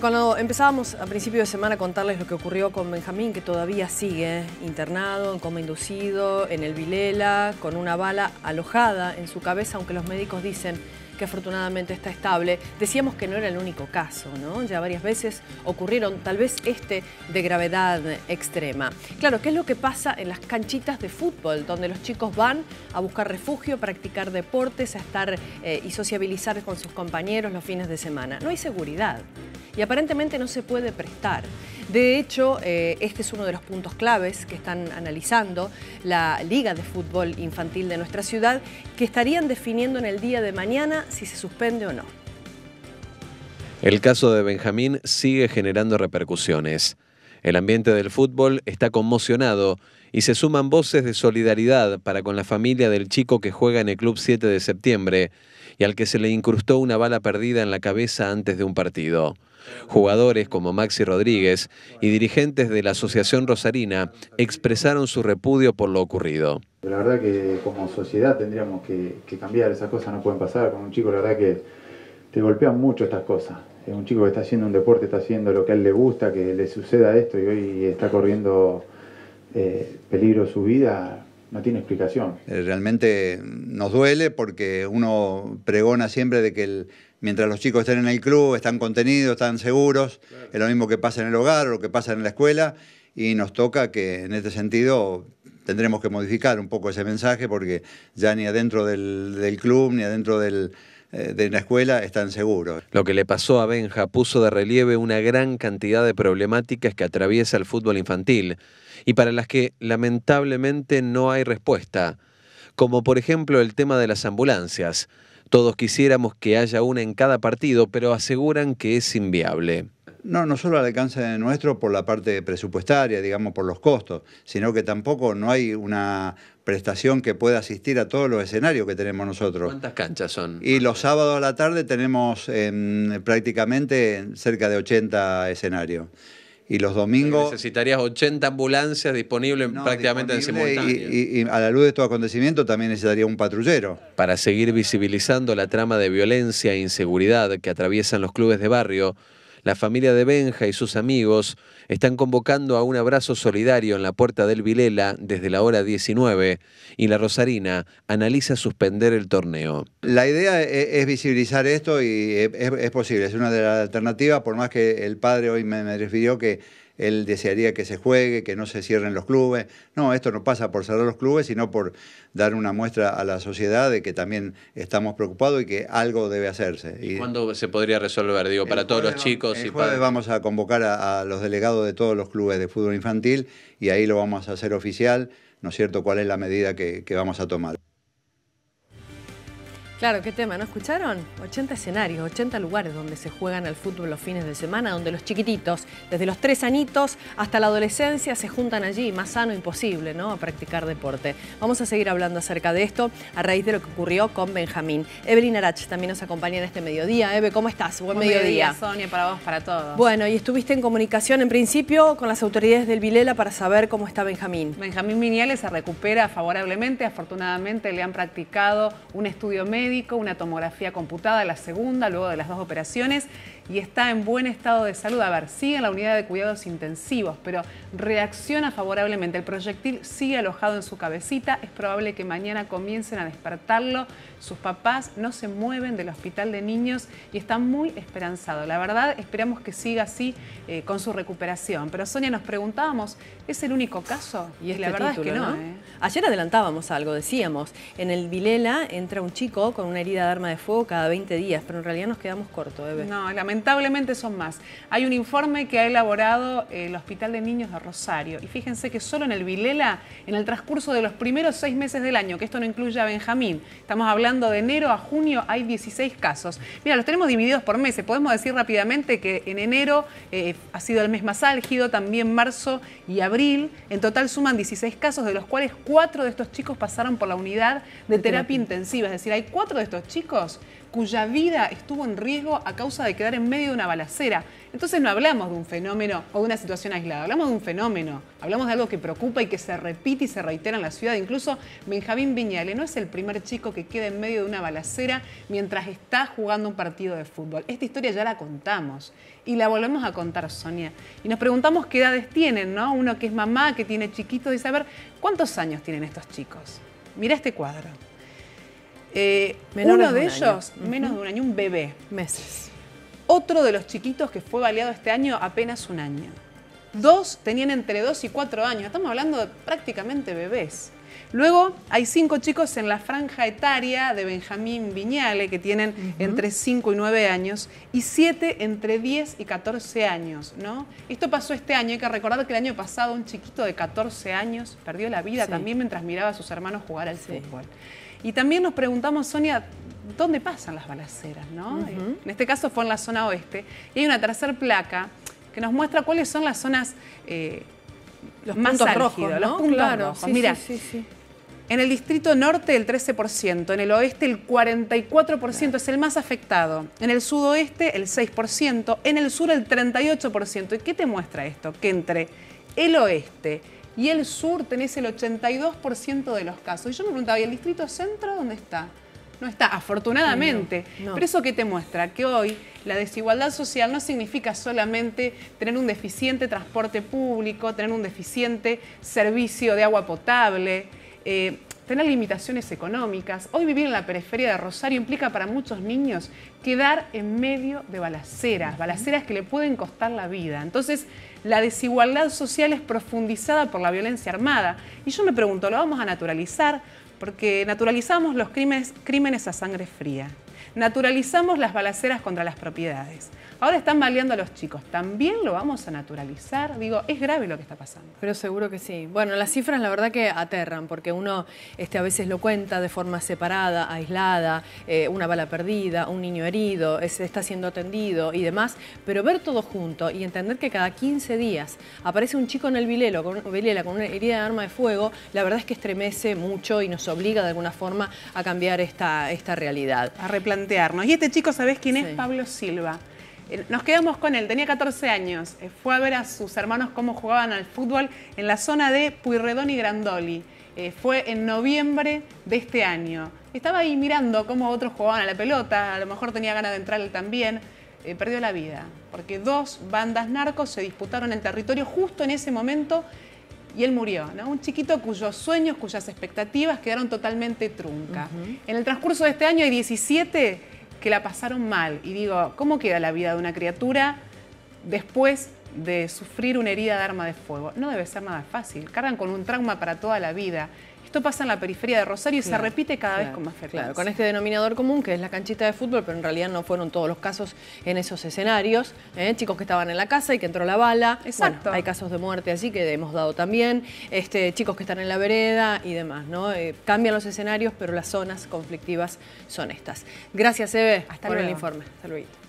Cuando empezábamos a principio de semana a contarles lo que ocurrió con Benjamín, que todavía sigue internado, en coma inducido, en el Vilela, con una bala alojada en su cabeza, aunque los médicos dicen que afortunadamente está estable. Decíamos que no era el único caso, ¿no? Ya varias veces ocurrieron, tal vez este de gravedad extrema. Claro, ¿qué es lo que pasa en las canchitas de fútbol, donde los chicos van a buscar refugio, A practicar deportes, a estar eh, y sociabilizar con sus compañeros los fines de semana? No hay seguridad y aparentemente no se puede prestar. De hecho, eh, este es uno de los puntos claves que están analizando la Liga de Fútbol Infantil de nuestra ciudad, que estarían definiendo en el día de mañana si se suspende o no. El caso de Benjamín sigue generando repercusiones. El ambiente del fútbol está conmocionado y se suman voces de solidaridad para con la familia del chico que juega en el Club 7 de septiembre y al que se le incrustó una bala perdida en la cabeza antes de un partido. Jugadores como Maxi Rodríguez y dirigentes de la Asociación Rosarina expresaron su repudio por lo ocurrido. La verdad que como sociedad tendríamos que, cambiar, esas cosas no pueden pasar, con un chico la verdad que te golpean mucho estas cosas un chico que está haciendo un deporte, está haciendo lo que a él le gusta, que le suceda esto y hoy está corriendo eh, peligro su vida, no tiene explicación. Eh, realmente nos duele porque uno pregona siempre de que mientras los chicos estén en el club, están contenidos, están seguros, es lo mismo que pasa en el hogar lo que pasa en la escuela, y nos toca que en este sentido tendremos que modificar un poco ese mensaje porque ya ni adentro del club, ni adentro del eh, de una escuela están seguros. Lo que le pasó a Benja puso de relieve una gran cantidad de problemáticas que atraviesa el fútbol infantil y para las que lamentablemente no hay respuesta, como por ejemplo el tema de las ambulancias. Todos quisiéramos que haya una en cada partido, pero aseguran que es inviable. No, no solo al alcance nuestro por la parte presupuestaria, digamos, por los costos, sino que tampoco no hay una prestación que pueda asistir a todos los escenarios que tenemos nosotros. ¿Cuántas canchas son? Y los sábados a la tarde tenemos em, prácticamente cerca de 80 escenarios y los domingos... necesitarías 80 ambulancias disponibles prácticamente en simultáneo. Y, y, y, a la luz de estos acontecimientos también necesitaría un patrullero. Para seguir visibilizando la trama de violencia e inseguridad que atraviesan los clubes de barrio, la familia de Benja y sus amigos están convocando a un abrazo solidario en la puerta del Vilela desde la hora 19 y la Rosarina analiza suspender el torneo. La idea e-, e-, es, visibilizar esto y e-, es, posible, es una de las alternativas, por más que el padre hoy me refirió que él desearía que se juegue, que no se cierren los clubes. No, esto no pasa por cerrar los clubes, sino por dar una muestra a la sociedad de que también estamos preocupados y que algo debe hacerse. ¿Y, cuándo se podría resolver? Digo, para todos los chicos. y jueves vamos a convocar a, los delegados de todos los clubes de fútbol infantil y ahí lo vamos a hacer oficial, ¿no es cierto?, cuál es la medida que vamos a tomar. Claro, qué tema, ¿no escucharon? 80 escenarios, 80 lugares donde se juegan al fútbol los fines de semana, donde los chiquititos, desde los tres anitos hasta la adolescencia, se juntan allí, más sano imposible, ¿no? A practicar deporte. Vamos a seguir hablando acerca de esto a raíz de lo que ocurrió con Benjamín. Evelyn Arach también nos acompaña en este mediodía. Eve, ¿cómo estás? Buen, mediodía. Sonia, para vos, para todos. Bueno, y estuviste en comunicación en principio con las autoridades del Vilela para saber cómo está Benjamín. Benjamín Miniales se recupera favorablemente, afortunadamente le han practicado un estudio médico una tomografía computada, la segunda, luego de las dos operaciones, y está en buen estado de salud. A ver, sigue en la unidad de cuidados intensivos, pero reacciona favorablemente. El proyectil sigue alojado en su cabecita. Es probable que mañana comiencen a despertarlo. Sus papás no se mueven del hospital de niños y están muy esperanzados. La verdad, esperamos que siga así eh, con su recuperación. Pero Sonia, nos preguntábamos, ¿es el único caso? Y, este es la verdad que no. ¿eh? Ayer adelantábamos algo, decíamos, en el Vilela entra un chico con una herida de arma de fuego cada 20 días, pero en realidad nos quedamos cortos. No, lamentablemente lamentablemente son más. Hay un informe que ha elaborado el Hospital de Niños de Rosario y fíjense que solo en el Vilela, en el transcurso de los primeros seis meses del año, que esto no incluye a Benjamín, estamos hablando de enero a junio, hay 16 casos. Mira, los tenemos divididos por meses, podemos decir rápidamente que en enero eh, ha sido el mes más álgido, también marzo y abril, en total suman 16 casos, de los cuales cuatro de estos chicos pasaron por la unidad de terapia intensiva, es decir, hay cuatro de estos chicos cuya vida estuvo en riesgo a causa de quedar en medio de una balacera. Entonces no hablamos de un fenómeno o de una situación aislada, hablamos de un fenómeno, hablamos de algo que preocupa y que se repite y se reitera en la ciudad. Incluso Benjamín Viñale no es el primer chico que queda en medio de una balacera mientras está jugando un partido de fútbol. Esta historia ya la contamos y la volvemos a contar, Sonia. Y nos preguntamos qué edades tienen, ¿no? Uno que es mamá, que tiene chiquitos, y saber cuántos años tienen estos chicos. Mira este cuadro. Eh, uno de, ellos, menos de un año, un bebé. Meses otro de los chiquitos que fue baleado este año apenas un año. Dos tenían entre 2 y cuatro años, estamos hablando de prácticamente bebés. Luego hay cinco chicos en la franja etaria de Benjamín Viñale que tienen entre 5 y 9 años y siete entre 10 y 14 años, ¿no? Esto pasó este año, hay que recordar que el año pasado un chiquito de 14 años perdió la vida también mientras miraba a sus hermanos jugar al fútbol. Y también nos preguntamos, Sonia, dónde pasan las balaceras, ¿no? En este caso fue en la zona oeste. Y hay una tercera placa que nos muestra cuáles son las zonas eh, los más puntos rojos, Mira, en el distrito norte el 13%, en el oeste el 44% es el más afectado, en el sudoeste el 6%, en el sur el 38%. ¿Y qué te muestra esto? Que entre el oeste y el sur tenés el 82% de los casos. Y yo me preguntaba, ¿y el distrito centro dónde está? no está, afortunadamente. Pero eso que te muestra que hoy la desigualdad social no significa solamente tener un deficiente transporte público, tener un deficiente servicio de agua potable. Eh, tener limitaciones económicas. Hoy vivir en la periferia de Rosario implica para muchos niños quedar en medio de balaceras, balaceras que le pueden costar la vida. Entonces, la desigualdad social es profundizada por la violencia armada. Y yo me pregunto, ¿lo vamos a naturalizar? porque naturalizamos los crímenes, a sangre fría, naturalizamos las balaceras contra las propiedades, Ahora están baleando a los chicos. ¿También lo vamos a naturalizar? Digo, es grave lo que está pasando. Pero seguro que sí. Bueno, las cifras la verdad que aterran, porque uno este, a veces lo cuenta de forma separada, aislada, eh, una bala perdida, un niño herido, está siendo atendido y demás, pero ver todo junto y entender que cada 15 días aparece un chico en el vilelo, con, con una herida de arma de fuego, la verdad es que estremece mucho y nos obliga de alguna forma a cambiar esta, esta realidad. A replantearnos. Y este chico, sabes quién es? Pablo Silva. Eh, nos quedamos con él, tenía 14 años. Eh, fue a ver a sus hermanos cómo jugaban al fútbol en la zona de Puyredón y Grandoli. Eh, fue en noviembre de este año. Estaba ahí mirando cómo otros jugaban a la pelota, a lo mejor tenía ganas de entrar él también. perdió la vida, porque dos bandas narcos se disputaron el territorio justo en ese momento y él murió. Un chiquito cuyos sueños, cuyas expectativas quedaron totalmente trunca. En el transcurso de este año hay 17 que la pasaron mal. Y digo, ¿cómo queda la vida de una criatura después de sufrir una herida de arma de fuego? No debe ser nada fácil. Cargan con un trauma para toda la vida. Esto pasa en la periferia de Rosario y se repite cada vez con más frecuencia. Claro, con este denominador común que es la canchita de fútbol, pero en realidad no fueron todos los casos en esos escenarios. ¿eh? Chicos que estaban en la casa y que entró la bala. Exacto. hay casos de muerte así que hemos dado también. Este, chicos que están en la vereda y demás, ¿no? Eh, cambian los escenarios, pero las zonas conflictivas son estas. Gracias, Eve, Hasta por el informe. Hasta luego.